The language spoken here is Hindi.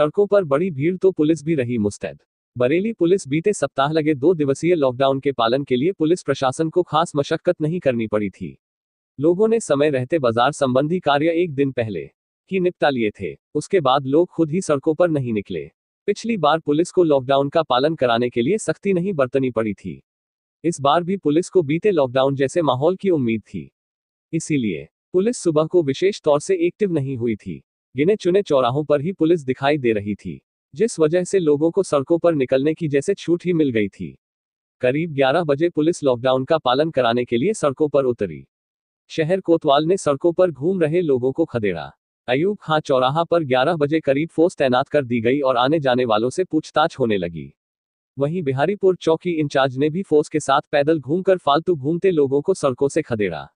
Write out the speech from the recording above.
सड़कों पर बड़ी भीड़ तो पुलिस भी रही मुस्तैद बरेली पुलिस बीते सप्ताह लगे दो दिवसीय लॉकडाउन के पालन के लिए पुलिस प्रशासन को खास मशक्कत नहीं करनी पड़ी थी लोगों ने समय रहते बाजार संबंधी कार्य एक दिन पहले ही निपटा लिए थे उसके बाद लोग खुद ही सड़कों पर नहीं निकले पिछली बार पुलिस को लॉकडाउन का पालन कराने के लिए सख्ती नहीं बरतनी पड़ी थी इस बार भी पुलिस को बीते लॉकडाउन जैसे माहौल की उम्मीद थी इसीलिए पुलिस सुबह को विशेष तौर से एक्टिव नहीं हुई थी गिने चुने चौराहों पर ही पुलिस दिखाई दे रही थी जिस वजह से लोगों को सड़कों पर निकलने की जैसे छूट ही मिल गई थी करीब 11 बजे पुलिस लॉकडाउन का पालन कराने के लिए सड़कों पर उतरी शहर कोतवाल ने सड़कों पर घूम रहे लोगों को खदेड़ा अयूब खां चौराहा पर 11 बजे करीब फोर्स तैनात कर दी गई और आने जाने वालों से पूछताछ होने लगी वहीं बिहारीपुर चौकी इंचार्ज ने भी फोर्स के साथ पैदल घूमकर फालतू घूमते लोगों को सड़कों से खदेड़ा